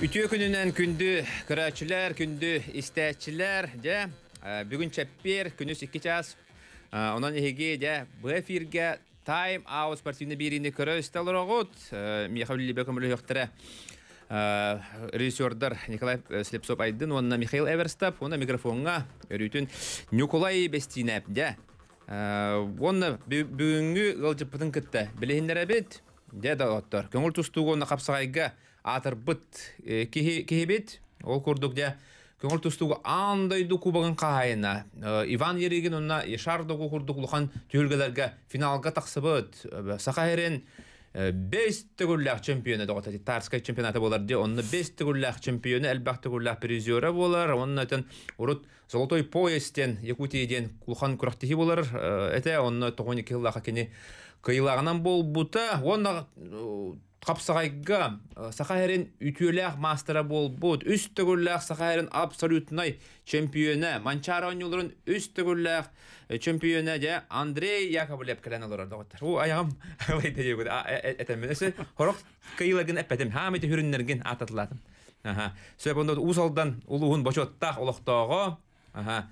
Үтүө күнүнөн күндү көрөчүлөр, күндү истечилер же бүгүн чеппер күнүс 2 час. Анан эһиге же бу эфирге Time Out спортивный бирини көрөстөлөр огот. Михаил Лебекомлы яктыра. режиссердар Николай Слепцов айдын, онна Михаил Эверстап, онна микрофонга өрүтүн Николай Бестинеп де. Онна бүгүнгү ылжыппытын кытта. Билеһиндер бит. Де да оттор. Көңүл тустуу онна капсагайга атырбыт э, кехебет ол курдук дя көңіл тұстуғы андайды кубағын қағайына э, иван ерегин онна ешардогу курдук лухан түйөлгелерге финалға тақсыбыт э, сахарен бес түгүллах чемпионы доғата тарскай чемпионаты болар де онны бес түгүллах чемпионы әлбәк түгүллах призера болар онны тен урут золотой поястен якутияден кулхан курахтихи болар эте онны тоғони кыллаха кени кыйлагынан болбута онна Капсагайга Сахарин үтүләх мастера болбут. Үс Сахарин абсолютный чемпионы. Манчаро юлларын чемпионы дә Андрей Яковлев килән алар У аягым әйтә дигән. Әтәм менәсе хорык кыйлагын әпәдем. Хәмите хүрүннәрген Аха.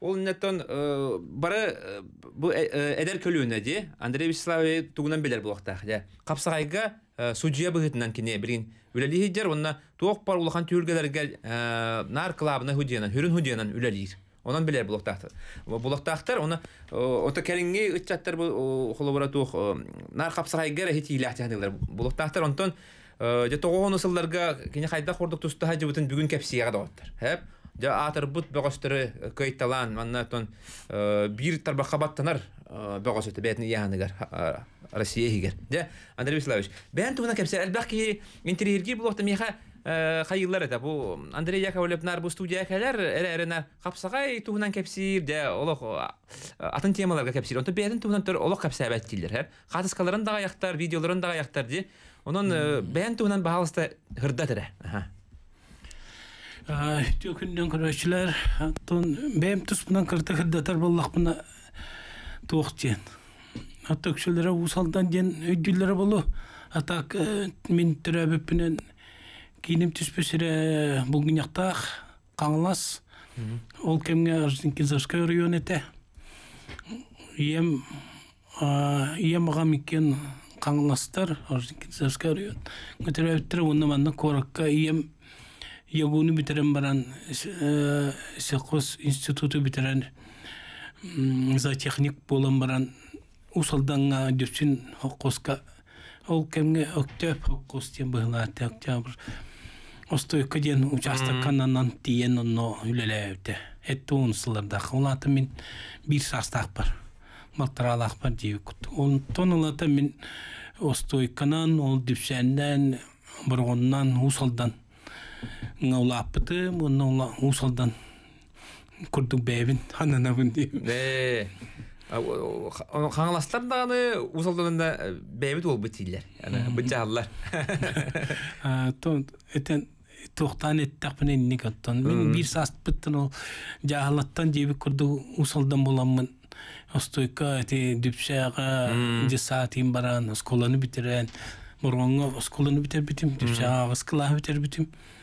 Ол неттон э, бары э, бу э, эдер көлүнө ди. Андрей Вячеславович тугунан белер булакта. Я капсагайга судья бүгүтүнөн кине билген. Үлелихидер онна туок бар улахан түргелерге нар клабына худиянан, хүрүн худиянан үлелих. Онан белер булактахтар. Булактахтар оны ота келинге үтчаттар бу холобара туох нар капсагайга рахит илахтаһдылар. Булактахтар онтон же ысылдарға кене қайда қордық тұсты хажы бүтін бүгін бүгүн да оттар. Хәп, жа атырбут бөгөстөрү э, көйталан манна тон э, бир тарбакка баттанар э, бөгөсөтө бэтин яныгар Россия хигер жа Андрей Вячеславович бэн туна кепсе албакки интерьерги булокта меха хайыллар это бу Андрей Яковлевнар бу студия калар эре эрена капсагай туһунан кепсир де олох атын темаларга кепсир онто бэтин туһунан тор олох капсабат тилдер хер хатыскаларын да аяктар видеолорун да аяктар ди онон бэн туһунан баалыста хырда тере аха күндөн көрөчүлөр оттон бэм туспунан кырты кырдатар боллакпына туох диен отто кишелере усалдан диен өйдүлөрө болу атак э, мен төрөбүппүнен кийиним түспөсүре булгиняктаах каңлас ол кемге орджоникизовской район эте ием ием агам иккен каңластар орджоникизовской район көтөрөбүттер уну манна коракка ием ягуны бітірем баран Сеқос институты битерен зоотехник болам баран усалданга дөпсін қосқа, ол кемге өктеп, қос тен быгылааты октябрь Остой ден ұчастық қананан тиен онно Әтті этте сылырда қолаты мен бір састақ бар Малтыралақ бар дийбикут онтон улата мен қанан, ол дүпсәндән боргоннан ұсылдан ngau la pte усалдан. no la u sal dan kur du bevin han Ханаластар да аны усалдарында бәбіт ол бітейлер, бітей алылар. Этен тоқтан еттақ біне не көттен. Мен бір сасып біттін ол жағалаттан жебі күрді усалдан боламын. Остойка, әте дүпшаға, жүз сатиын баран, осколаны бітірен, мұрғанға осколаны бітер бітім, дүпшаға осколаға бітер бітім.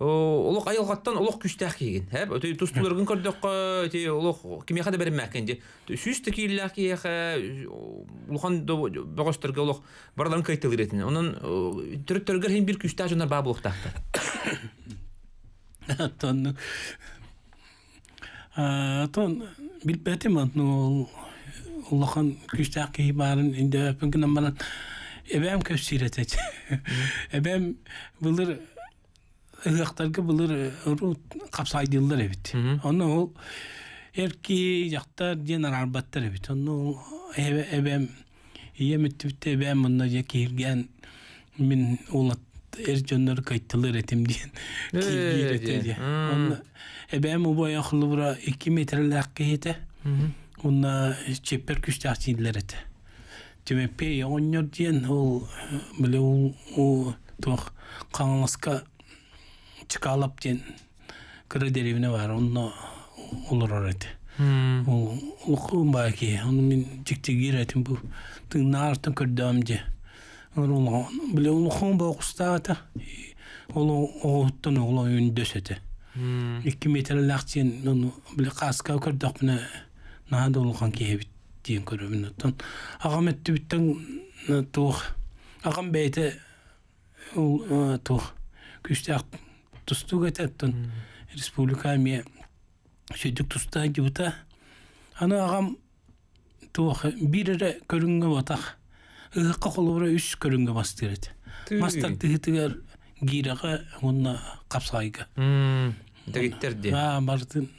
улук айылгаттан улук күчтәк киген һәп өтө тустуларгын көрдөк ти улук кимия хада берем мәкен ди сүз текилләк киеха улхан бөгөстөргө улук барларын кайтыл иретин анын төрттөргөр хин бир күчтә жонар ба булукта тон тон билбетим антну улухан күчтәк ки барын инде өпүн мен менен эбем көп сирәтет эбем ыяктарга былыр капсайдылар эбит онно ол эрки жактар денар арбаттар эбит онно ол эбем иемиттибите эбем мунна же киирген мин улат эр жөннөр кайттылар этим диен киирете эбем убай ахылы бура эки метрлак киете унна чеппер күчтак чийдилер эте тимепе оннор диен ол биле ол туох каңаска чыкалап ден кыры деревня бар онно улурор эти ол укум баки ону мен жиктегир этим бу тыңнартын көрдөм же биле улухон ба окустаата ол огуттун ол үндөс эте эки метр лактен ону биле каска көрдөк мына нада улухан кээбит диэн көрөмүн оттон агам эттибиттен туух агам бейте ол тух күчтак тусту гататтон республика ме сөйдік туста жыбыта аны ағам туох бирере көрүнгө батах ыхыкка колубура үч көрүнгө мастырет мастак тыгытыгар гирага мунна капсайга тегиттерди а бартын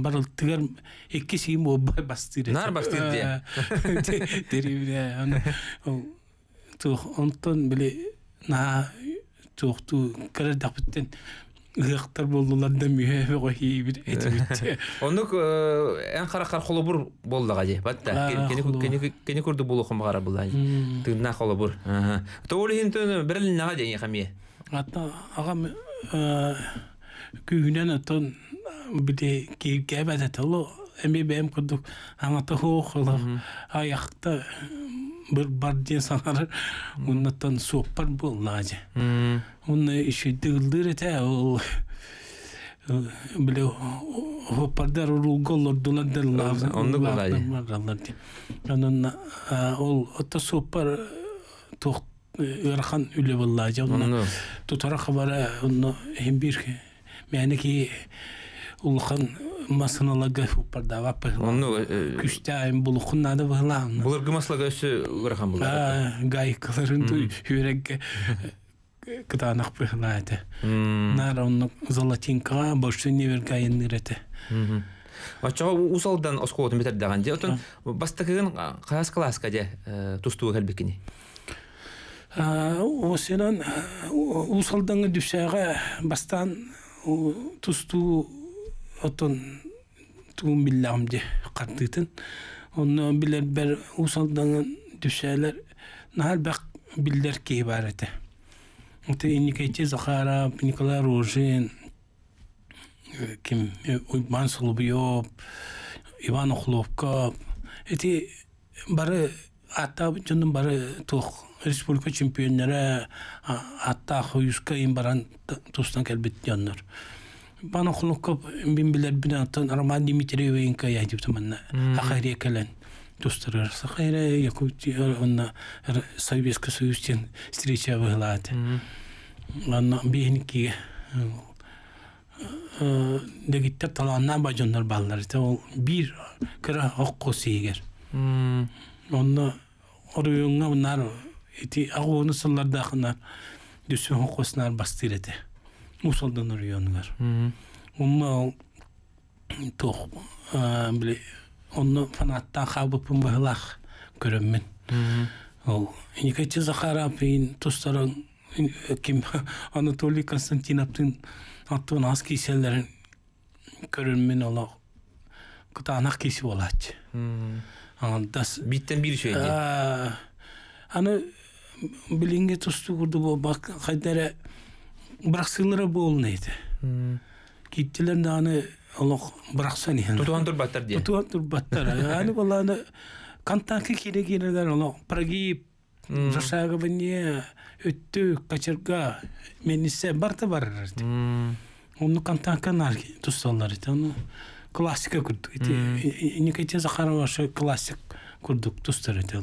барылтыгар эки оба оббай бастырет нар бастырди дерибине тох онтон биле на туохту кэрэ дахпыттен ыгактар болдуларда мүһөбө кохи бир э. этибитте онук э, эн каракар холобур болдага же батта кени курду болу хумагара була тыгна холобур тоолин төн же хами ата э, эми бір бар ден санары оннаттан суоппар болнаазе он еще дылдыр эте ол биле хоппардар урулголордулардар анан ол отто суоппар ыархан үле боллаазе тутара хабара онно химбир мээни ки улхан масыналага упардава пыгылану э, күчтәйм булухуннады вылам булыргы маслага өсө вырхан була гайкаларын ту хүрәккә кытанак пыгылады нара онны золотинка больше не вергайын усалдан бетер бастан отон туун биллам же картытын онно билер бер усалданын дүшәләр нахар бак биллер ки бар эте это никайте захаров николай ружин ким уйман сулубьев иван охловков эти бары атта жонун бары тух республика чемпионнары атта хуюска им баран тустан келбит банохлукка бин билер бинаттан Роман Дмитриевенко я деп туманна. Ахаре келен. Тустырыр сахайра якут онна Советский Союзтен встреча выглады. Анна бейники дегиттер таланна бажондар баллар. Ол бир кыра окко егер Онна оруюңга бунар эти агууну сыллардакынар дүсүн оккосунар бастырды мусулдан районугар умма тох биле онно фанаттан хабыпын бахылах көрөммүн ол никати захарапин ким анатолий константиновтун аттын аз кийселерин көрөрмүн ола кытаанак кийси болач биттен бир аны билинге бак кайдере бірақ сылыры болнайды киттилер аны олох быраксан иһен тутуан турбаттар дейі? тутуан турбаттар аны баланы контакты кире кирелер олох прогиб жашагыбыне өттү качырга менисе барты барар оны контакка нар тусталар ити аны классика курдук ити никите захарова классик курдук тустар ити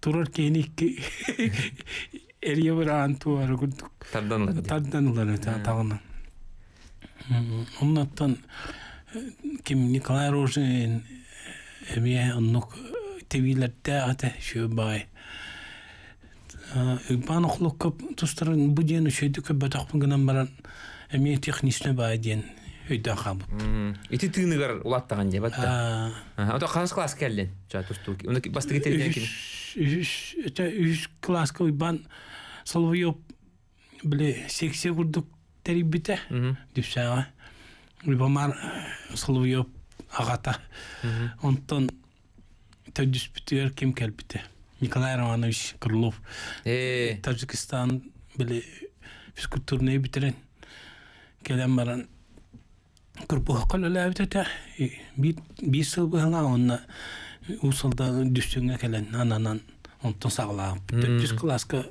турар кеник эрге бир антуар тарданылар тарданылар тагынан оннаттан ким николай рожин эмие оннук тебилерде ате шөбай Үббан ұқлық көп тұстарын бұден үшеді көп бөтақпын гынан баран әме технично бай ден өйдөн хаамбыт ити тыыныгар улаттаган деп атта ото ханас класс келлен жа тусту уну басты кетерден кин үш үш класска уйбан соловьев биле сексе курдук терибите дюсага уйбамар э, соловьев агата онтон төдүс бүтүер ким келбите николай романович крылов э. таджикистан биле физкультурный битирен келен баран кырбух колола битата э, бир сыл быһыңа онна э, класска э,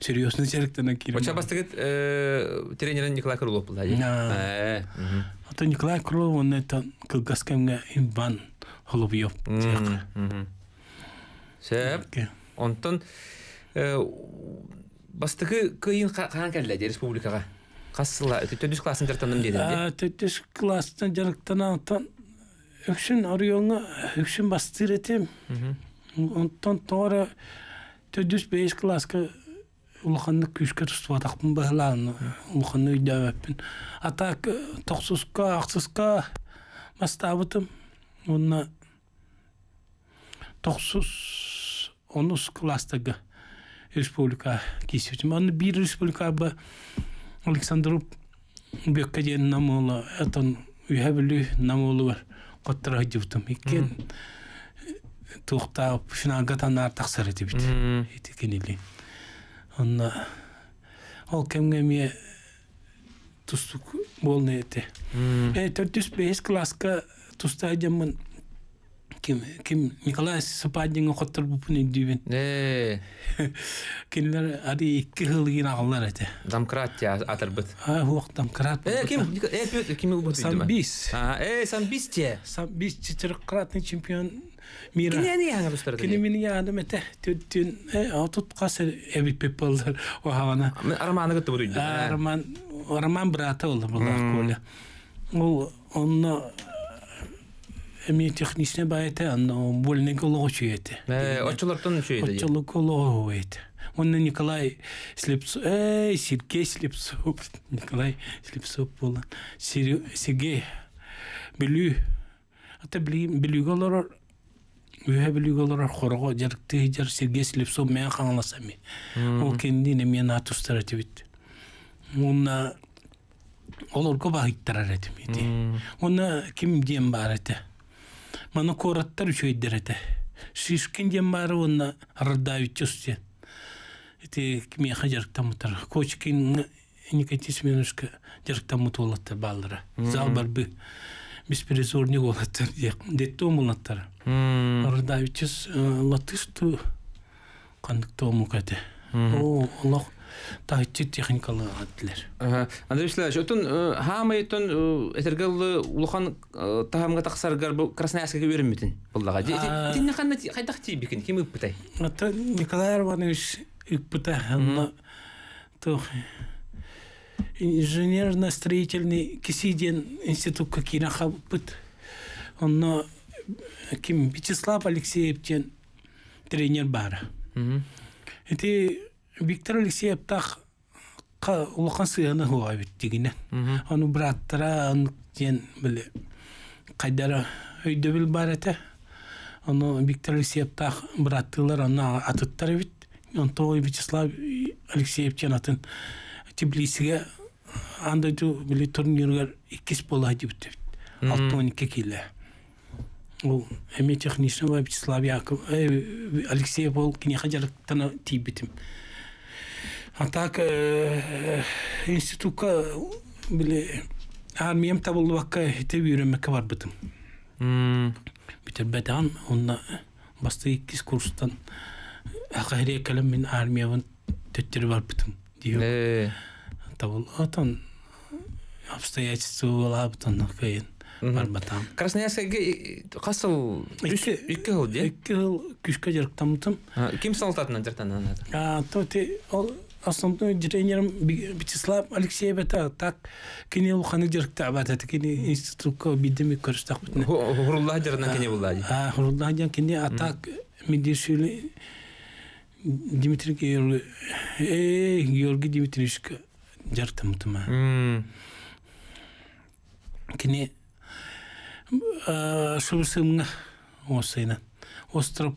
серьезный Николай Крылов был, Ото Николай Крылов, это Иван Холубьев. Сәп, онтон қаған республикага? қасыла төтөдүс классын жарыктандым дедиң де төтөдүс класстын жарыктанаатан өкшүн орионга өкшүн бастыр этем онтон тоора төтөдүс бейс класска улханны күшкө тустубадакмын баланы улханны үйдөмөппүн а так токсузга аксызга бастабытым онна токсуз онус класстагы республика кисибитим аны бир республика Александр бөккә намолы үйәбілі намолы бар қоттыра ол болны э, төрт жүз бес класска ким ким Николай Сападин хоттыр бу пуни дивен. Э. Кинлер ади икки хыл гына аллар эте. Демократия атыр бит. А, бу вакытта демократ. Э, ким э пёт ким бу бит. Сам бис. А, э, сам бис те. Сам бис чемпион мира. Кине не яны бустырды. Кине мине яны мете. Тут тун э, атып касы эби пеплдер о хавана. Арман гыт буруй. Арман, арман брата ул бу лак коле. Ул онно эми техничный байта ан больник олого чуете. Э, очолоктон чуете. Очолок олого уйт. Николай Слепцов, эй Сергей Слепцов, Николай Слепцов болан. Сергей Белю. Ата билим билюг олорор. Үһә билюг олорор хорого жарыкты жар Сергей Слепцов мен хаңласам. Ол кендине мен атустар тибит. Онна олорго багыттарар этим. Онна ким дем бар эте маны кораттар үшөйдерете шишкин дем бары онна рдавит чувстве эти кме хажарктам утар кочкин никатис минушка жарктам утолатта балдыра зал барбы беспризорник олаттар детто мулаттар рдавит чис латысту кандыкто мукате о лох тагытчы техникалыгы дилер. Андрей Вячеславович, отун э, хамы отун этергеллы улухан э, тахамга таксаргар бу Красноярскага бермитин. Буллага. Тинне ханна кайдак ким Ата Николай Иванович то инженерно-строительный кисиден институт ким Вячеслав Алексеевтен тренер бара. Виктор Алексеев тақ улахан сыйыны хуа бит дигине. Аны браттара аны тен биле кайдара өйдө бил бар эте. ону Виктор Алексеев тақ браттылар аны атыттар бит. Антон Вячеслав Алексеев тен атын Тбилисиге анда ду биле турниргер иккис бола дип бит. 6-12 киле. Ол эме техничного Вячеслав Яков э, Алексеев ол кине хаҗар тана а так э, э институтка биле армиям табылбакка теп үйрөнмөккө барбытым битербетан онда басты иккис курстан акаре келем мен армиябын төттери барбытым дию э. табыл атан обстоятельства болабытан кайын барбатам красноярскеге касыл икки кыл де икки кыл күшкө жарыктамытым ким салтатынан жыртанан то те ол основной тренером Вячеслав Алексеев это так кини улханы жырыкта абатат кини институтка бидеми көрүштак бүтүн. Хурулла жырынан кини булды. А, хурулла жан кини атак медишүле Дмитрий Георгий э Георгий Дмитриевич жыртым тума. Кини а шубсымга осына остров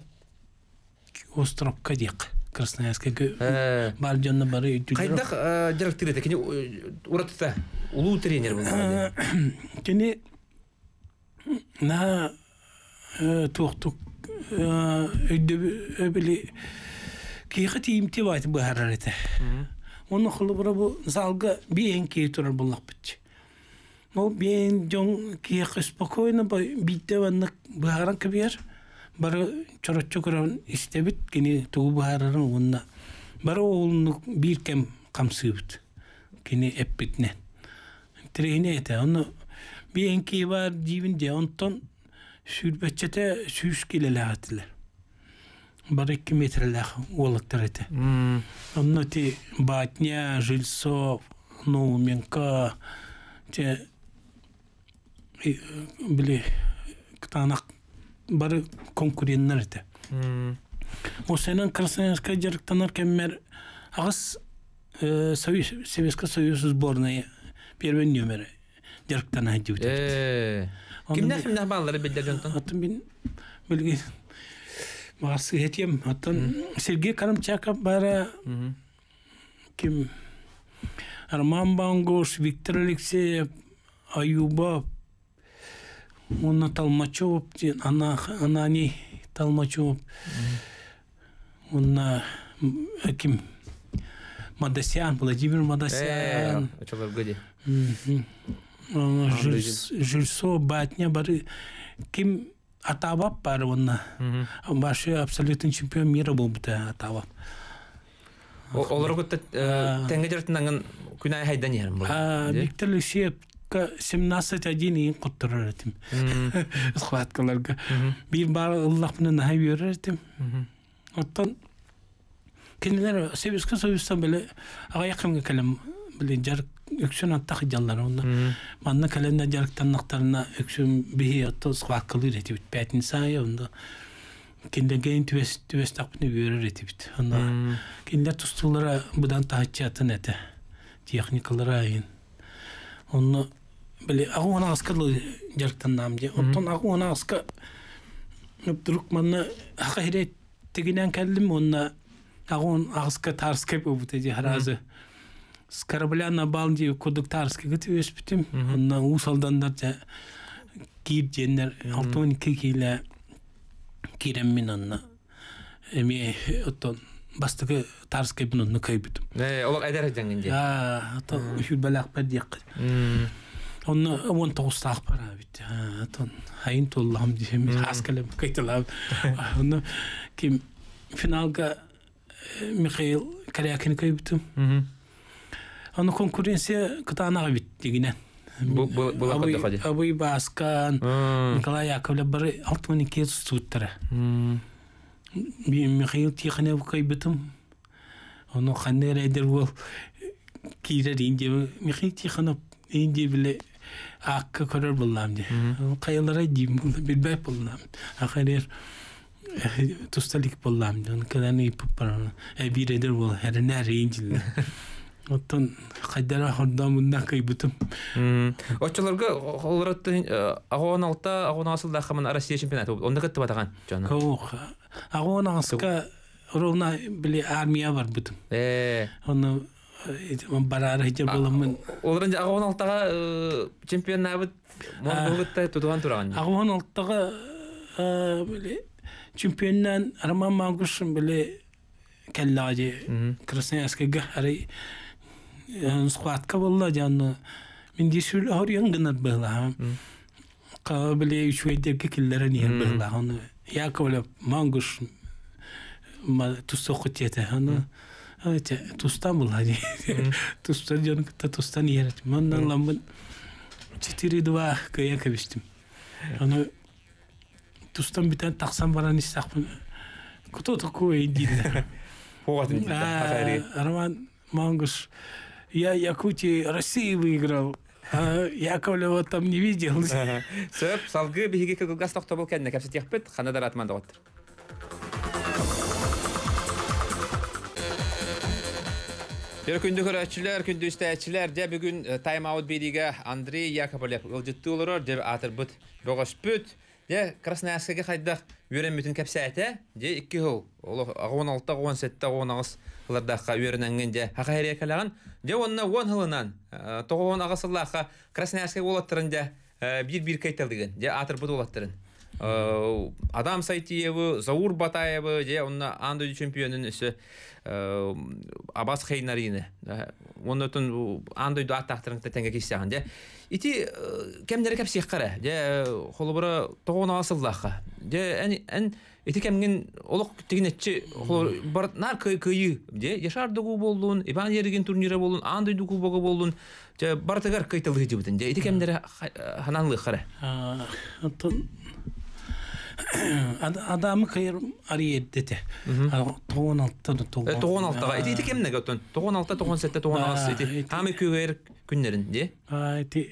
островка дек красноярска бардионна бары кайдах жарактыр эте кини уратта улуу тренер бул болгон кини на туохтук өйдөбили киха тиимти баайт быхарар эте ону хылыбыра бу залга биен кии турар буллакпыт ол биен жоң киха спокойно битте анык быхаран кибияр бары чороччо истебит кини тугу баарарын уунна бары оолунук биир кем камсыыбыт кини эппитне тирейне эте ону биенки бар дивин де онтон сүрбетчете сүүс келелеатилер бар эки метрлах уолуктар эте онно ти батня жильсо нууменко те э, биле ктанак бары конкуренттер те осенен красноярска жарыктанар кеммер агас советский союз сборная первый номер жарыктана дип кимнер кимнер баллары билдерден билген багасы этем атын сергей карамчаков бара ким арман бангош виктор алексеев аюбов Онна Талмачев, она не Талмачев, она ким Мадасян, Владимир Мадасян. Э, Очолар годи. Э, батня бар ким атабап бар онна. вообще абсолютный чемпион мира был бы атабап. Олар гот тәңгәдер тәнгән күнәй хайдан ярым. Виктор Лисеев семнадцать один ин куттурар этим схваткаларга бир бар ыллак менен нахай берер этим оттон кинилер союздан онда онно биле агу ана аска жарктаннаам же оттон агу ана аска вдруг манна ака хире тегинен келдим онна агун аска тарскеп убуте же харазы с корабля на бал же кудук тарске гыты өспүтүм онна усалдандар же кийип жендер алты он кирем мен онна эми оттон бастыгы тарскай бұны ныкайбыт. Э, Ол айдар деңгенде. А, то Оны бит. хайын толлам Оны ким финалга Михаил Корякин кайбытым. Оны конкуренция кытанаға бит баскан, Николай Яковлев михаил тихоновкой бытым қандай әдер бол кейрер инде михаил тихонов инде болам де қайылар білбай болам ақырер тусталик болам де кадан ипып барам бол әріне ренжілді Оттон кайдара хордан бұндан кайбытым. Отчыларга холратты агон алта, агон асылда Россия чемпионаты а он аңсыка ровно биле армия бар бутум э ону барары хитер болумун олрын агон алтага э, чемпион набыт монголытта тудуган тураган агон алтага э, биле чемпионнан роман мангушин биле келлажи красноярскага арай э, схватка болла жанны мен дисүл орян гынат была биле үчөйдерге киллерен ер была аны Яковлев мангуш тусток кетти аны эти тустан бул ани тустан жонукта тустан ярат мандан ламбын четыре два кыя кебистим аны тустан битен таксан баран истакпын кто такой дейді роман мангуш я якутии россии выиграл яковлева там не видел сөп салгы биһиги кыгылгас тохтобол кэнне кэпситиэхпит хана Бір күнді көрі әтшілер, күнді үсті әтшілер, де э, тайм-аут бериге Андрей Яковлев өлҗетте де де атыр бут. де пөт қайдық Красноярскага кайдык. Ол 16-та сетті лардаққа үйрененгенде хақайрия калаған де онна он хылынан э, тоғон ағасыллаха красноярский болаттырын де э, бир бир кайталдыген де атырбыт болаттырын э, адам сайтиевы заур батаевы де онна анды чемпионын үсі абас хейнарины оннотун андойду аттактырыңта теңге кисяхан де ити кемдер кепсих кара де холобура тоғон ағасыллаха де ән эти кемген олох тигин этчи бар нар кыйы де яшар дугу болдун иван ерген турнира болдун андай дугу бого болдун же бартагар кайтылды жибитен же эти кемдер хананлы хара адамы кыйыр ариеддете тоон алтыда тоон э, алтыга эти эти кемнеге отон тоон алтыда тоон сетте тоон агас эти хамы көгер күннерин де эти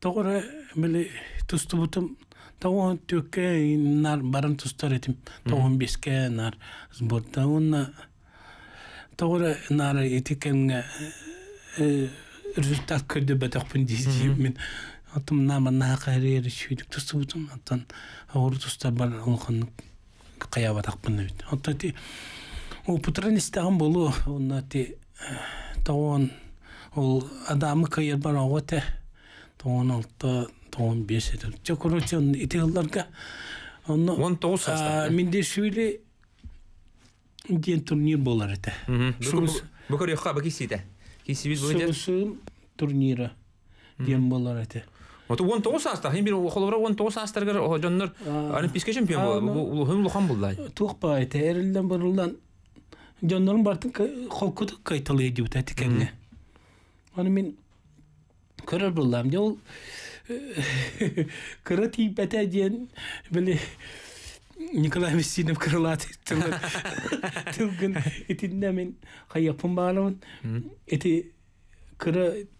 тогора биле тустубутум Того тюкке нар баран тустарытым. Того биске нар сбор. Того на нар нар итикенге результат көрді бәтақпын дизи мен атым нама нақарер шүйдік тұсы аттан ауыр тұста бар ұлқын қая батақпын дейді отта ти опытырын істеген болу онда ти тауан ол адамы кайыр бар ауа тоон алты тоон беш же короче ити кылдарга онно он тогуз состав минде шибили диен турнир болар эте бүкөр жакка бакисите кисибиз турнира дем болар эте Вот он тоғыз састар, хем бир холобра он тоғыз састаргар жоннор олимпийский чемпион болду. Хем лохан булдай. Тук па эте эрилден бурулдан жоннорун бартын холкудук кайтылы деп атат экенге. Аны мен көрөр булам же ол николай мисинов кырылаат тылгын итинде мен хайяпын эти кыры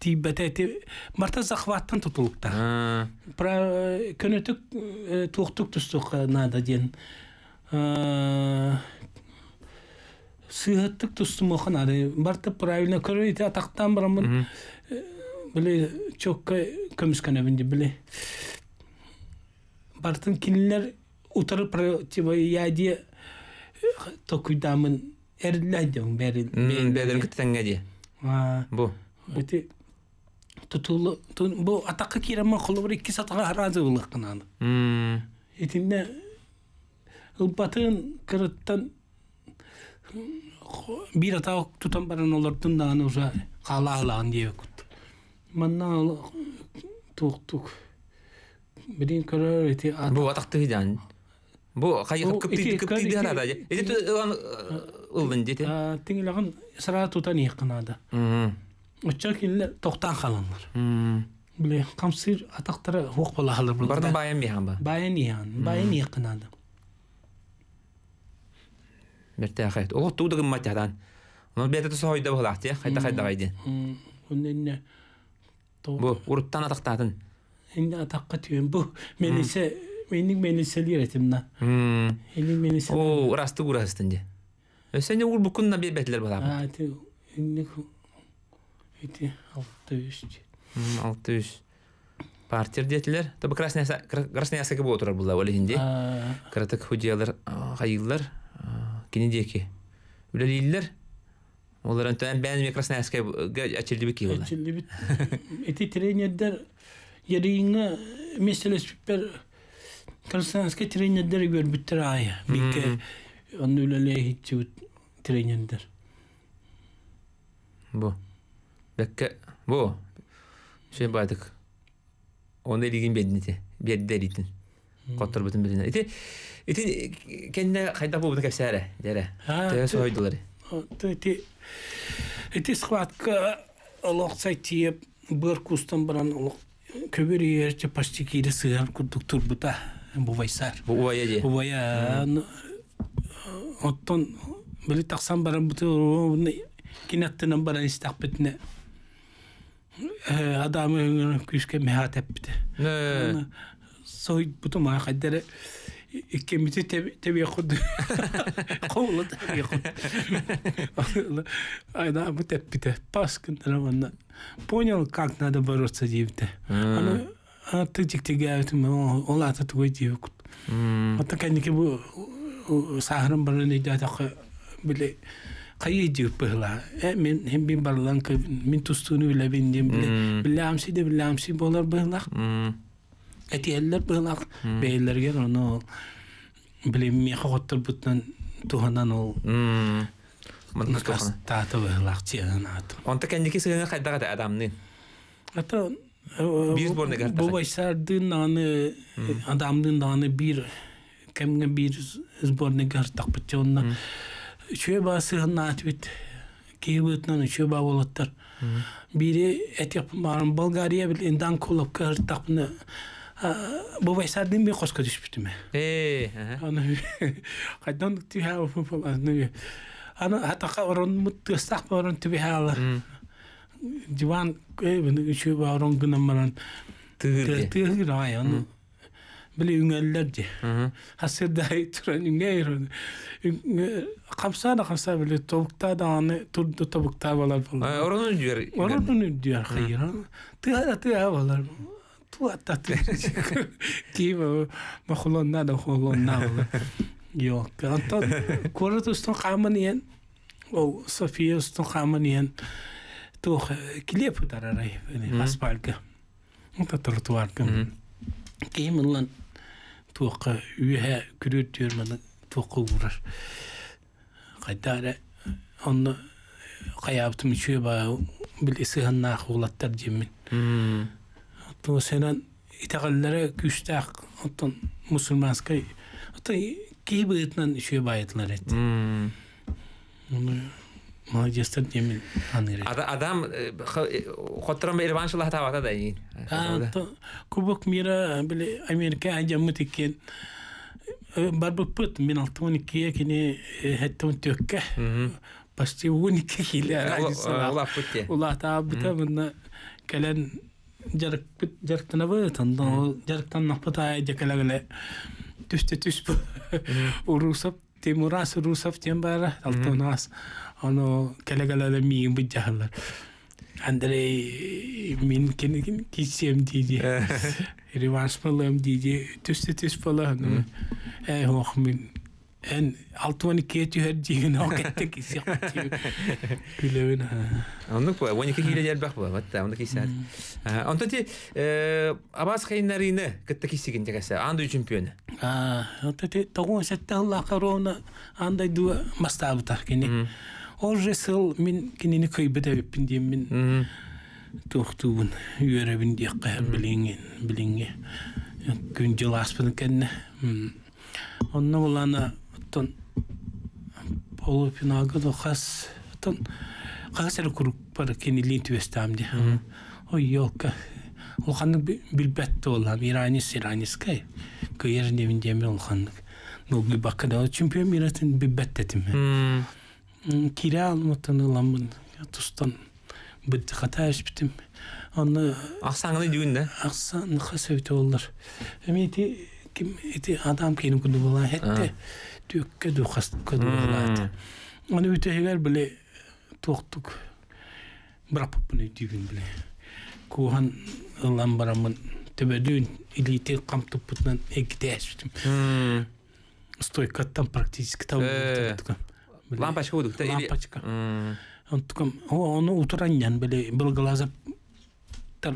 марта захваттан Bile çok kömüş kanabindi bile. Bartın kilinler utarı prativa yadi tokudamın erlendim beril. Beril kütenge diye. Bu. Beti tutulu bu бир тутан баран уже манна туктук билин карарити бу атактыгы жан бу кайгы кыптыйды кыптыйды арада эти он дети сара тутан токтан биле камсыр хук бул баян ба баян баян бу уруттан атактаатын инде атакка түен бу менесе менин менеселер этимна о расты урастын же өсене букунна бебетлер бала а ти эти алты үч алты үч партер Олар антан бән мен Красноярская ачылды бик ел. Ачылды бит. Эти тренерлер ярыйны мәсьәле сүпер Красноярская тренерлер гөр биттер ая. Бик аны үлеле хитче тренерлер. Бу. Бәккә бу. Şey baydık. Onu ilgin bednite. Bedderiten. Kotor bütün bednite. İti İti kendine kayda bu bunu kapsara. Dere. Tövbe soyduları. эти эти схватка лоқсай тиеп быр кустан баран көбірер же почти кири сыгар курдук турбута бувайсар бувая де оттон били баран кинаттынан баран истак адамы күшке мехат эппите тебе tabii xuddi qovla tabii xuddi ayda bu tepkide paskın tarafından понял как надо бороться deyipti ana tıcık tigayettim ola tutuyor deyip hatta kendiki bu этиэллер быылах бэйэллерген оны ол билим ми хохоттор бутнан туһанан ол кастааты быылах тианаат онта кэнники сыгыңа хайдагата адамны ата э, э, бу байсардын аны э, адамдын аны бир кемге бир сборник артакпыт жонна үчөө баа сыгынаат бит кейбытнан үчөө баа болоттар бири этип болгария билен данкуловка артакпны бувайсадын мен қосқа түшпүтүм кайдан аны атака орон тыстак орон түбехала диван үшүбө орон гынамаран тыгыр аны биле үңөллөр же хасырдай туран үңөйр камсана камса да аны どうやったってキーはまほろんなだほろんなよかったこれとしとかまにえんおソフィアスとかまにえんとキレプタラライフアスパルカンタトルトワーカンキームランとかウヘクルーティーマンとかウラカダレあの قيابتم شوية بالإسهال ناخو للترجمة то сенен итағаллары күштәк оттон мусульманской отто байытлар эт молодецтер демин адам да кубок мира америка жарыктана быт анда жарыктан напыта жакалагыле түстө түс урусап темурас урусап тем бара алтонас ано келегалеле миин бит жахалар андрей мин кичсем диди реванш болом диди түстө түс болом э ох мен En алтуан кетү хер дигин окетте кисек. Күлөбүн. Аны кой, вони ки хиле жер бахба, батта аны кисат. Анта ти абас хайнарине кетте кисигин дегесе, андай чемпион. А, андай мастабы Ол же сыл мен кинини көйбеде биппиндем мен. Тохтубун, үйрөбүн дикке билинген, билинге. Күн жыласпын кенне тон полупинага до хас тон хасер курук пара кени линт вестамди ой ёлка улханны билбетте олам иранис иранискай көер деминдеми улханны ну гибакада чемпион миратын билбеттетим кире алмытын ыламын тустан бытты хата эшпитим аны аксаңыны дүйүн да аксаны хасабите олар эми ким эти адам кени куду була хетте түөкке духас кыдылаат. Аны үтәһигәр барамын бутнан эктәштим. Стойка практически Лампочка будут. Лампочка. Он таком, оны біле, Бұл глаза тар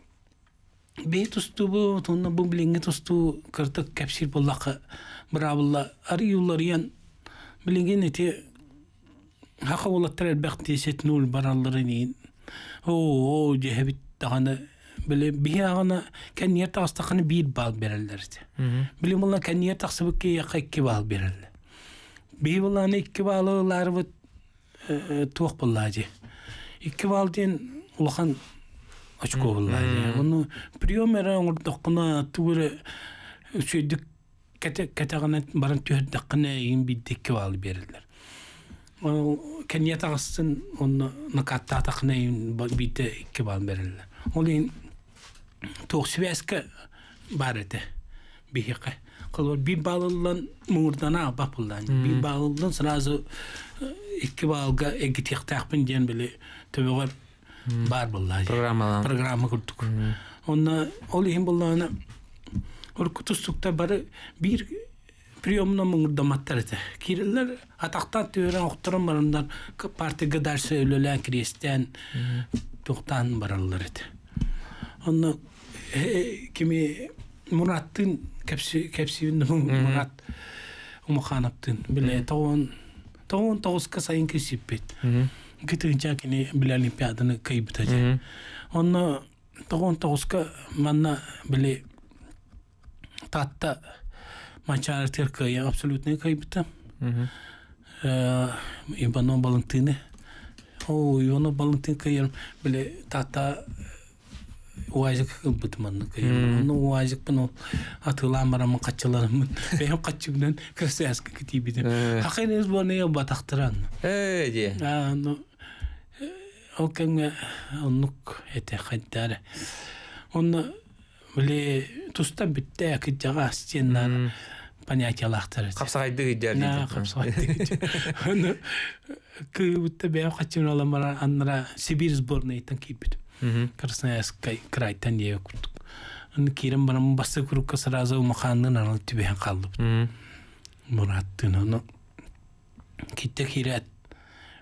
бей тустубу тонна бу билинге тусту кыртык кепсир буллакы бир абылла ар юллар ян билинген эти хака болаттар элбак тесет нул бараллары дейин о о жехебит даганы биле бие агана кәнниер тагыстаканы бир бал берелдер биле мына кәнниер бүкке якка икки бал берелди бей буланы икки балыларыбыт э, э, туок буллажи икки балден улахан очко буллай. Уну иә. приемера оңор токкуна тугуре сөйдүк кете кетагана баран төһөт даккана онно накатта бите икке Ол бар эте. би сразу э, икки балга бар болды. программалан программа курдук ол иһин булланы бары бир приемно муңурдаматтар эте кириллер атактан төөрөн уктуран барымдар партияга өлөлөн крестен туктан бараллар эте онна кими мураттын кепсивин мурат умукановдун биле тогон тогон тогузга сайын кытыынчакини биле олимпиаданы кыйбытаже онно тогон тогузка манна биле татта а ол кәңге оннук эте хайдары онны биле туста битте акыджага стеннар понятиялахтар капсагайды оны бе аламара анра сибирь кипит красноярский край тан сразу маханнын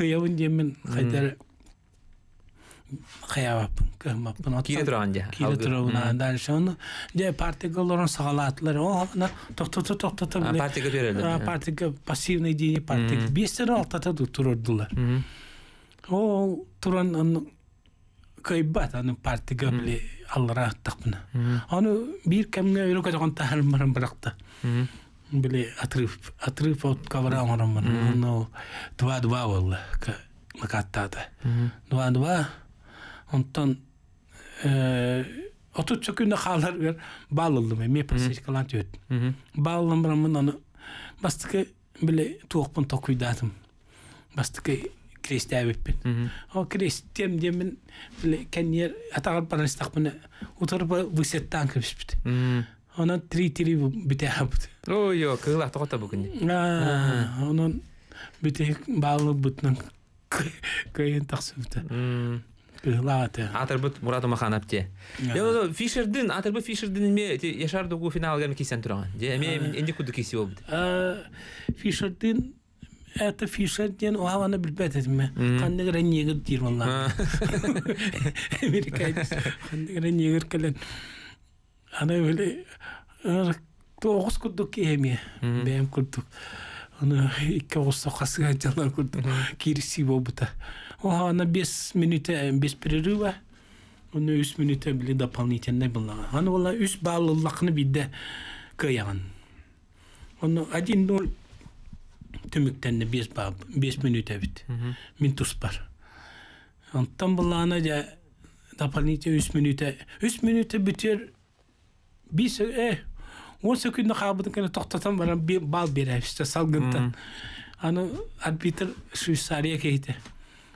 көйәбін демен қайтар қаябаппын кымаппын кире тұрған же кире тұрған дальше оны же партияға олар сағалатылар ол ана тоқтата тоқтата партияға пассивный дене партия бестер алтата тұрдылар ол тұран кайбат аны партияға біле аллара тақпына оны бір кәмге үйрөкө жоған тахармаран быракта биле отрыв отрыв от ковра оңоромун э, но два два болду накаттады два два онтон отут чөкүнө хаалар бер баалылдым эми пасечкалан төт баалымрамын аны бастыкы биле туокпун токуйдатым бастыкы крест әбеппін о кресттем демін біле кәнер атағар парастақпын утырбы высеттан кірішпіді Анан три тири бите хабыт о йо бүгүн онон бите баалы бутнан атырбыт мурат фишердин атырбыт фишердин эме яшар дугу финалга же эме куду болбут фишердин это фишер Ана өле тоғыз курдук эми бэм курдук аны икки оғыз соқасыға жала курдук кириси болбута ана бес минута бес перерыва оны үч минута биле дополнительный булнага аны вала 3 один ноль бар жа үч үч бес э күнде қабыдың қабыдікіні тоқтатам бара бал берәбісті салгынтан аны арбитр швейцария кейді.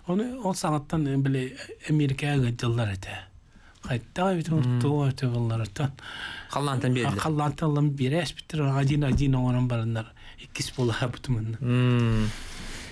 оны ол сағаттан біле америкаға жылдар әте қайтта бит ұлтту боллардан қаллантан берді қаллантан берәс один один орын барындар иккис бола бұтымын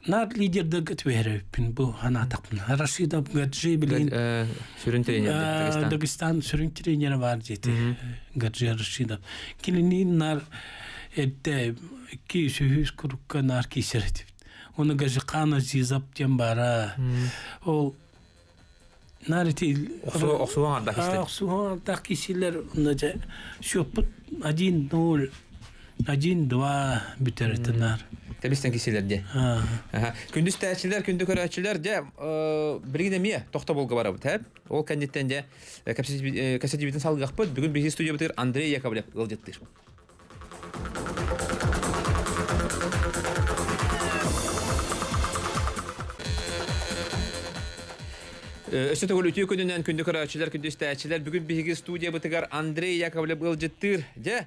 Э, э, нар лидерді гатвереппин бұл ана атақпын рашида гаджи білейін сүрін тренер дагестан сүрін тренері бар дейді гаджи рашида келінин нар әтте ки сүйіс күрікке нар оны зизап бара ол нарити оксуан ардак один ноль один два нар Тәбістен кеселер де. Күндіз тәчілер, күнді көрәчілер де э, біргіне ме тоқта болға бары тәп Ол кәндеттен де кәсетебетін салғы қақпыт. Бүгін бізді студия бұтыр Андрей Яковлев ғылдеттір. Өсі э, түгіл өте күнінен күнді көрәчілер, күнді стәчілер. Бүгін бізді студия бұтыр Андрей Яковлев ғылдеттір. Де,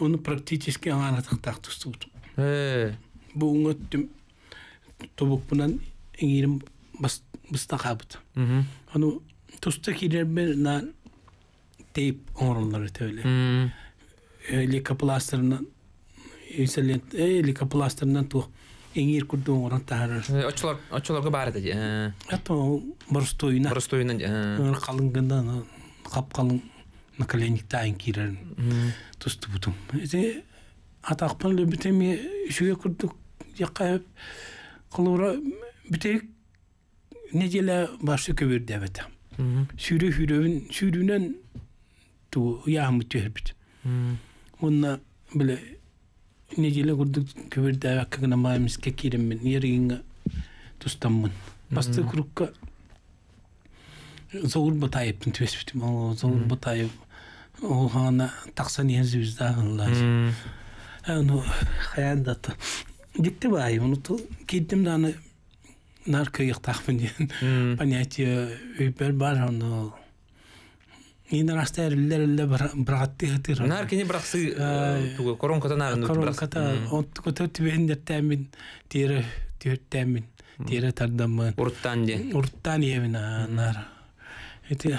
Оны практически аңанатық тақтыс тұтым. Э. Бұл үңөттім тобықпынан еңерім бұста қабыт. Оны тұста келербер на тейп оңырылары тәуілі. Ликопластырынан Үйселент, э, ликопластырынан э, туқ эңир күрдү оңоран тахарар. Э, Очолор, очолорго бары да. Ато борстойна. Борстойна. Калынгында кап калың на коленях тайын кирерин тустубутум эти атакпын эле битеми үшүгө курдук жакка кылыбыра битек неделе башы көбөр дебет сүйрө сүйрөбүн сүйрүүнөн туу яамы төбүт онна биле неделе курдук көбөр дебекке гана маемиске кириммин еригиңе тустаммын басты курукка зоур батаевдин төбеспитим ол зоур батаев ол ғана тақсан ен звезда ғанлазы ну хаянда то гитте бай ну то киттим даны нарко яқтақпын деген понятие өйпер бар оны Ин раста эрлер эле брагатты хатыр. Нар кини браксы ә, туга коронката на нут Коронката от кото тибендер тамин тире тир тамин тире тардамын. Урттан де. Урттан евина нар. Эти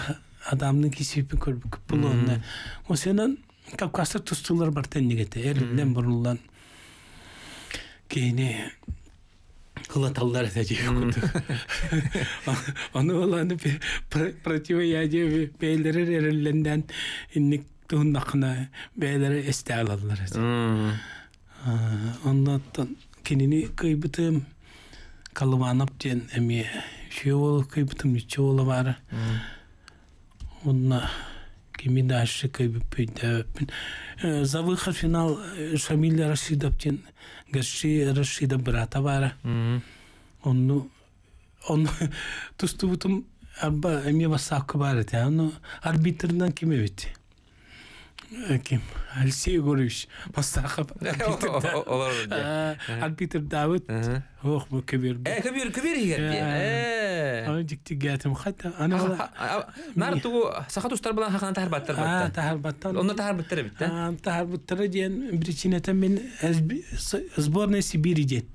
адамның кисипин көрбүк булуна осенен кавказда тустулар бар теннигете элден буруллан кейни Кылаталлар да жеп Аны оланы противоядие бейлері эрелленден инник туындақына бейлері есте алалар. Оннаттан кенини кыйбытым калыбанып ден эми шуй ол кыйбытым чуолы бар одна кеми дальше кайбиппейдәппин за выход финал э, шамиля рашидовтен гаши рашида брата бара онну он тустубутум арба эме васакка бара те аны арбитрдан кеме бит ким алексей егорович постахов олар арбитр давыт ох бу кибер кибер кибер егер жикти гатым хата ана нар тугу сахатустар балан хакана тахарбаттар батта тахарбаттан онда тахарбаттар бит да тахарбаттар диен причинатан мен сборная сибири дет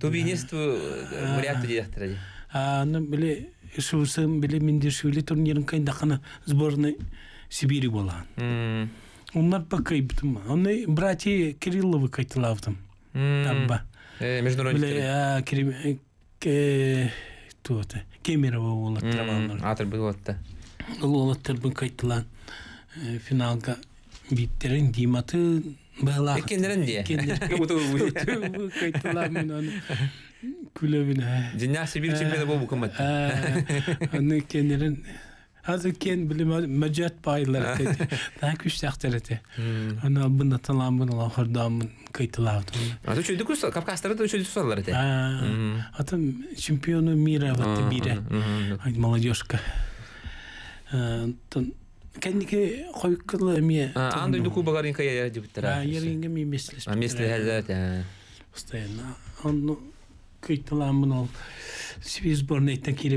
тубинисту варианты директора аны биле шусын биле минде шули турнирин кайдакана сборной Сибири болған mm. Onlar bakay bitim. Оны братья Кирилловы кайтылавдым. Табба. Э, международный. Бля, Кирим э тута. Кемерова болот трабалнар. Атыр болотта. Ол олоттар бу кайтылан. Финалға биттерин диматы бала. Кендерин де. Кендерин. Кайтылан мен аны. Күлөбүн. Сибирь чемпионы болбу кымат. Аны кендерин Hazır ken bilim macat baylar dedi. Daha hmm. Ana bunda talan bunu da dedi. Hmm. şampiyonu mira bire.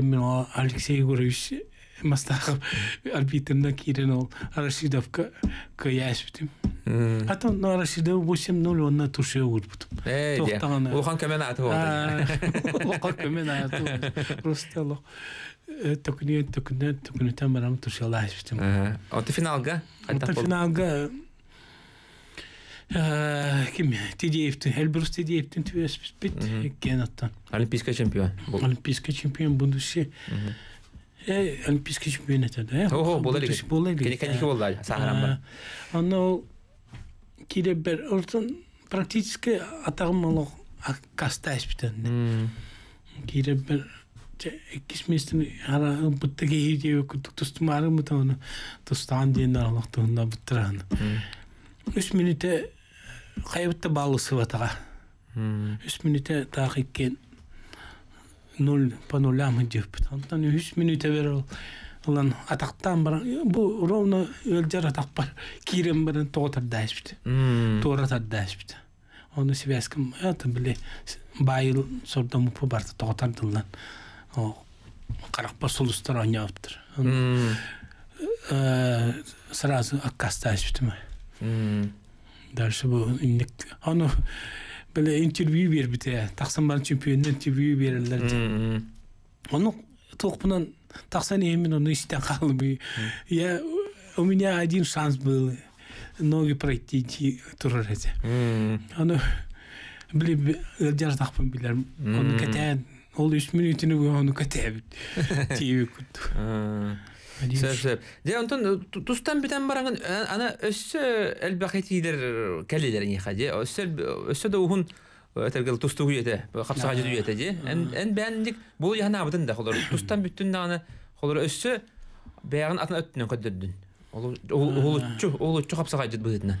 мен Алексей Егорович мастахов арбитрно кирен ол арашидовка к ясбитим Ата на Рашида 8-0 на туше урбут. Тохтана. ухан кемен ату. Охан кемен ату. Просто лох. Токни токни токни там рам туше лашбитим. А ты финалга? А ты финалга. Ким Тидеевтин, Эльбрус Тидеевтин тебе спит, Кенаттан. Олимпийский чемпион. Олимпийский чемпион будущий. Олимпийский чемпионат да. О, болар еген. Болар еген. Кенекенеке бар. бер практически атағым қастай каста әспітен. бер экис местен ара бұтты кейде өкілдік тұстым тұстан дейін аралықтығында Үш тағы ноль пануляма деппит. Антан үс минуте берел. Улан атақтан бар. Бу ровно өлжар атақ бар. Кирем бар тоғытар дәшпит. Тоғытар дәшпит. Оны связкам это биле байыл сордам упу барты тоғытар дылдан. О қарақпа солыстар ойнауптыр. Э, сразу аккас дәшпит. Дальше бу индик. Оны біле интервью беріп бите таксан чемпионуна интервью берилер ону толкунан Тақсан эмин ону истен қалып. я у меня один шанс был ноги пройти турар эти аны биле элжар такпын билер ону кетен ол үч мүнөтүнү ону кетебит тийбит сөп де онтон тустан битен бараңын ана өссө элбахетидер келилер ниха де өссө өссө да ухун этергел тусту үйете капсага жүдү үйете де эн бәндик бул яна абдын да холор тустан бүттүн дагы холор өссө бәягын атын өттүнөн көддөрдүн ол улуччу улуччу капсага жүд быдынан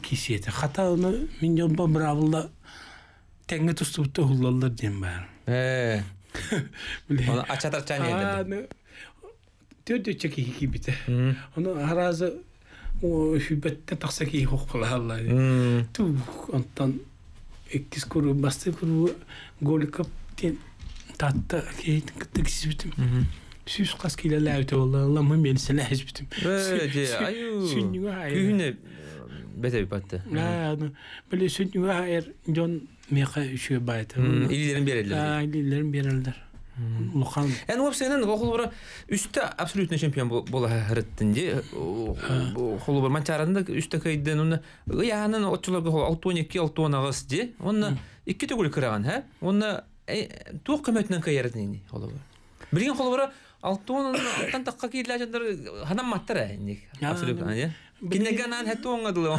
кисиете хата оны мин жомба бравылда теңге тустубутту хуллаллар дем баар оны ачатарчан төрдө чеки хики бите оны аразы хүбеттен такса ки хокулаалла ту онтан эккис куру басты көрү голикап тен татта кейтин киттиксиз битим сүз кас килеләүтө олла мы белсенәс битим бете бипатты. Да, біле сүнтүгө айыр жон мека үшүгө байты. Илилерин берилдер. Да, илилерин Эн абсолютный чемпион бола хырыттын ди. Холубра манчарында үстө кайдын уна яанын отчуларга 62 6 агыс ди. Онна икки түгүл кираган, ха? Онна тук көмөтүнөн кайырдын ди Билген аттан Абсолютно, Кинеген ан хэту оңадылы.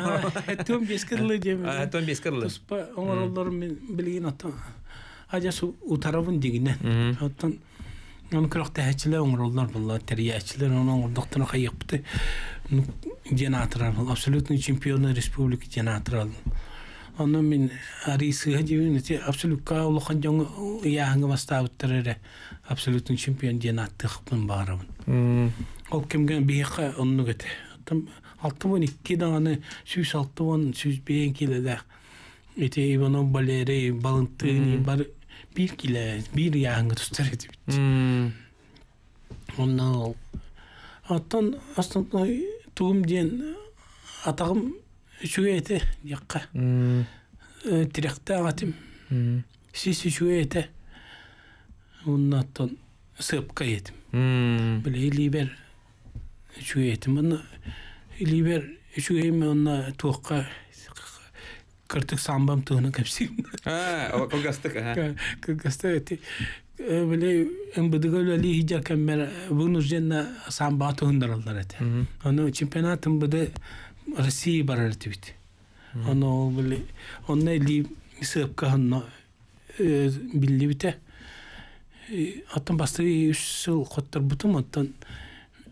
Хэту бескерлы дем. Хэту бескерлы. Туспа оңарылдар мен билген ата. Ажа су утарабын дегене. Оттан он кыракта хэтчилер оңарылдар булла. Териячлер он оңардыктыны хайыпты. Генатор абсолютный чемпион республики генатор. Оны мен арисыга дебин те абсолют каулыхан жоң яхыңы бастабыттырыр. Абсолютный чемпион генатор хыпын барабын. Ол кимген бейқа онны кете. Там алтыбын икки даңаны сүз алтыбын сүз бейен иванов балери балынты бар бир киле бир яңгы тустар еді. бит ол аттан основной тугум атагым сүгете якка тиректе агатым сиси эте ондан аттан сыпка етим билейли бер Ливер үшігейме онна туыққа кыртык самбам тыгына кепсин. А, самба ли Аттан басты 3 жыл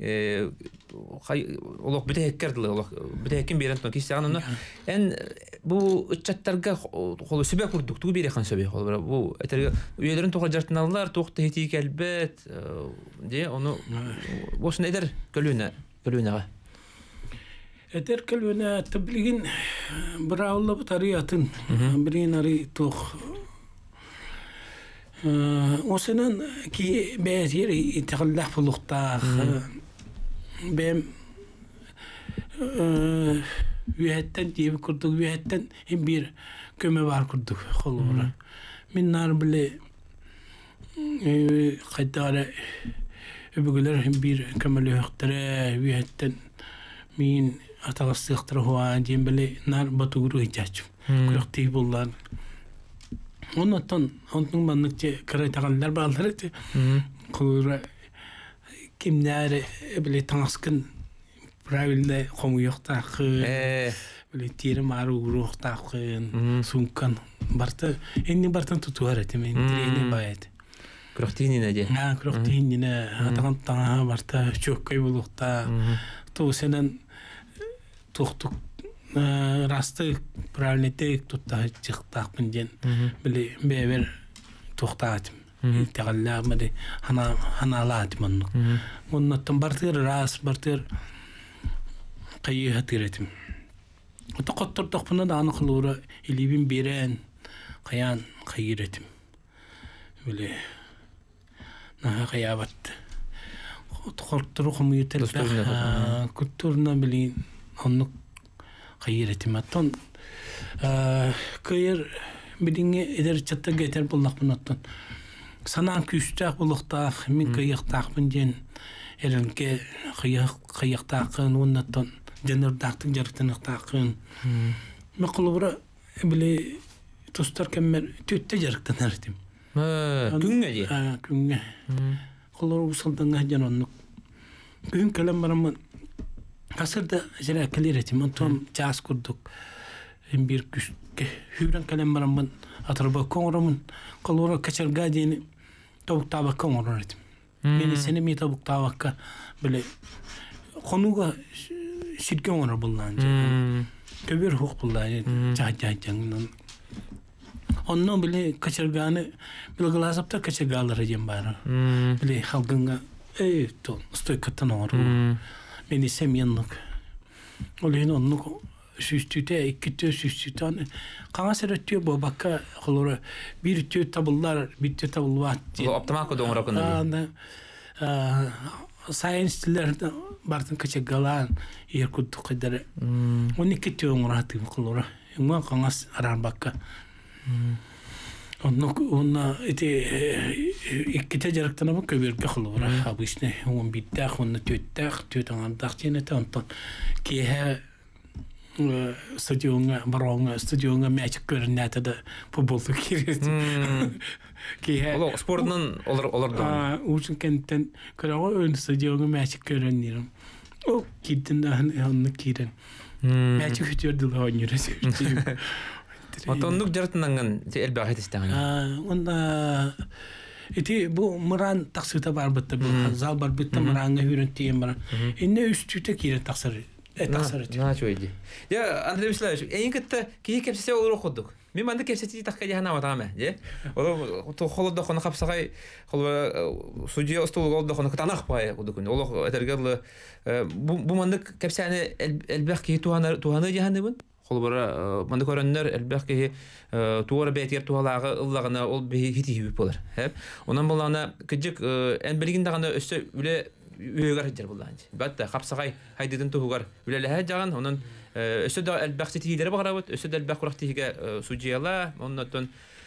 олох бите хеккер дылы олох бите хеккин берен тон кисте анын эн бу чаттарга кол сөбө курдук тугу бере хан сөбө кол бу этерге үйөлөрүн тока жартыналар токта хети келбет э, де ону бошун эдер көлүнө көлүнөгө Эдер көлүнө тиблигин браулла бу тариятын бирин ари тох э, Осынан ки бәзер тәғілдәқ бұлықтақ бэм үйеттен тиіп күрдік үйеттен бір көме бар күрдік қолымыра мен нар біле қайтара үбігілер бір көмілі өқтірі үйеттен мен атағастықтыр хуа дейін біле нар батугүрі айтачым күріқтей болар оннан онтың банныкте кірайтағандар бағалар еді қолыра кимнәре биле таңаскын правильно хомуйоқтақы биле тирим ару урухтақын сумкан барты енді бартан тутуар этим энни бает крохтинина де а крохтинина атаған таңа барта чөккөй ту сенен тухтук расты правильно тек туттаа чықтақпын ден біле бәбір тухтаатым тегаллаамади хана ханалаатиманну гуннаттан бартыр раас бартыр кайы хатиретим Ота коттор тохпуна да аны кылуура илибин берен каян кайыретим Биле наха каябат Хортору хомуютел культурна билин оннук кайыретим аттон кыйыр билинге эдер чатта кетер булнакмын аттон санаан күстәк булыктак мен кыйыктак минден эленке кыйык кыйыктакын уннаттан жанырдактын жарыктыныктакын мыкылыбыра биле тустар тұстар көмір төтті артим күңгө же ә, күңгө кылыр усалданга жаноннук күн келем барамын касырда жара келер этим антон жаз курдук бир күшке хүбрен барамын атырба tabuktabakka o'rnatdim meni сенеми табуктабакка биле конууга сүркөн сүстүте икките сүстүтан каңа сәрөттүе бабакка холору бир тө табыллар битте табылбат оптамако доңуракын бартын кече галан еркутту он тө оңуратым холору уңа каңас аран бакка он стадионга бароңа стадионга мячик көрүнәтеді футболду кирет олар оларда учун кенттен көрө ғой стадионга мячик көрүннирим ол жартынанган онда Ити бу мыран барбытта, зал барбытта мыранга Этақсар өте. Начо Я Андрей Вячеславович, я никогда кие кепсесе олыр оқыдық. Мен манды кепсесе таққа дияна атама, е? Ол то холодда хона қапсағай, хол судья стол голда хона катанақ пай құдық. Ол этергерлі бу манда кепсені әлбәқ ки туаны туаны дияны бун. Хол э, бара манды көрәннәр әлбәқ ки э, туар бәйтер туалагы ыллагына ол бе хити хип болар. Хәп. Онан булана киҗик ән э, белгендә гана өсә үле үйөгәр хәҗәр булды анчы. Бәттә хапсагай хәйдидән туһугар үләләһә жаган, онын э, өсөдә әлбәхсе тигәләре бар бит. Өсөдә әлбәхурак тигә э, суҗияла, оннан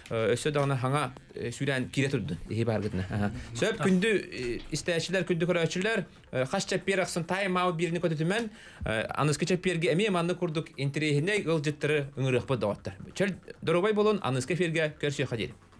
э, өсөдә аны хаңа сүрән кире турды. Ихи бар гытна. Сөп күндү истәчләр күндү көрәчләр, хашча пирәксен тайм аут бирне көтүмән, аны скәчә пиргә эми манны курдык интересенә гылҗыттыры өңрәк бу дәвәттәр. Чәл дөрәбай булын аны скәфергә көрсе хәҗәр.